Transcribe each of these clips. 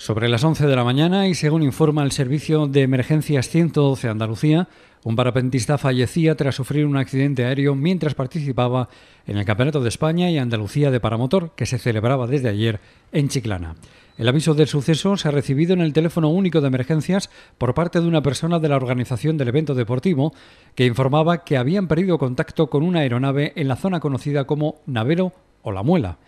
Sobre las 11 de la mañana y según informa el Servicio de Emergencias 112 Andalucía, un parapentista fallecía tras sufrir un accidente aéreo mientras participaba en el Campeonato de España y Andalucía de Paramotor que se celebraba desde ayer en Chiclana. El aviso del suceso se ha recibido en el teléfono único de emergencias por parte de una persona de la organización del evento deportivo que informaba que habían perdido contacto con una aeronave en la zona conocida como Navero o La Muela.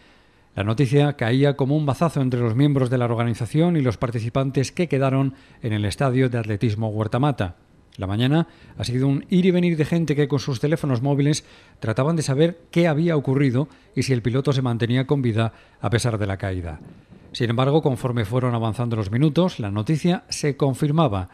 La noticia caía como un bazazo entre los miembros de la organización y los participantes que quedaron en el estadio de atletismo Huertamata. La mañana ha sido un ir y venir de gente que con sus teléfonos móviles trataban de saber qué había ocurrido y si el piloto se mantenía con vida a pesar de la caída. Sin embargo, conforme fueron avanzando los minutos, la noticia se confirmaba.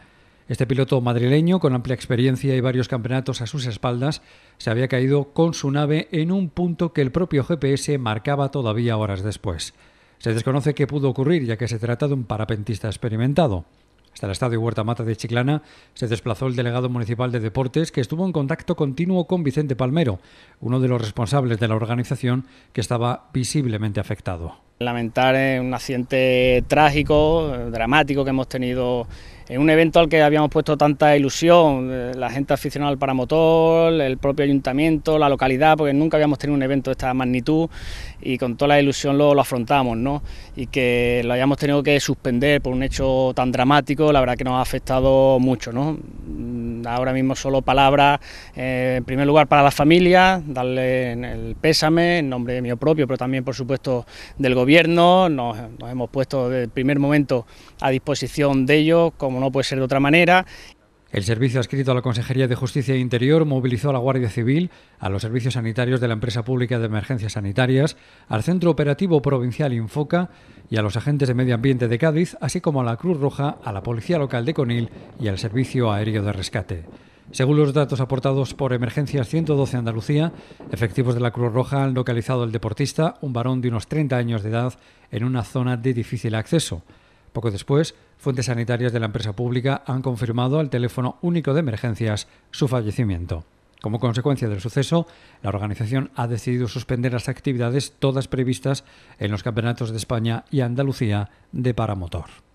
Este piloto madrileño, con amplia experiencia y varios campeonatos a sus espaldas, se había caído con su nave en un punto que el propio GPS marcaba todavía horas después. Se desconoce qué pudo ocurrir, ya que se trata de un parapentista experimentado. Hasta el estadio Huerta Mata de Chiclana se desplazó el delegado municipal de deportes, que estuvo en contacto continuo con Vicente Palmero, uno de los responsables de la organización que estaba visiblemente afectado. Lamentar eh, un accidente trágico, eh, dramático que hemos tenido en eh, un evento al que habíamos puesto tanta ilusión, la gente aficionada al paramotor, el propio ayuntamiento, la localidad, porque nunca habíamos tenido un evento de esta magnitud y con toda la ilusión lo, lo afrontamos, ¿no? Y que lo hayamos tenido que suspender por un hecho tan dramático, la verdad que nos ha afectado mucho, ¿no? Ahora mismo solo palabras, eh, en primer lugar para la familia, darle el pésame en nombre de mío propio, pero también por supuesto del gobierno. Nos, nos hemos puesto desde el primer momento a disposición de ellos, como no puede ser de otra manera. El servicio adscrito a la Consejería de Justicia e Interior movilizó a la Guardia Civil, a los servicios sanitarios de la empresa pública de emergencias sanitarias, al Centro Operativo Provincial Infoca y a los agentes de Medio Ambiente de Cádiz, así como a la Cruz Roja, a la Policía Local de Conil y al Servicio Aéreo de Rescate. Según los datos aportados por Emergencias 112 Andalucía, efectivos de la Cruz Roja han localizado al deportista, un varón de unos 30 años de edad, en una zona de difícil acceso. Poco después, fuentes sanitarias de la empresa pública han confirmado al teléfono único de emergencias su fallecimiento. Como consecuencia del suceso, la organización ha decidido suspender las actividades todas previstas en los campeonatos de España y Andalucía de paramotor.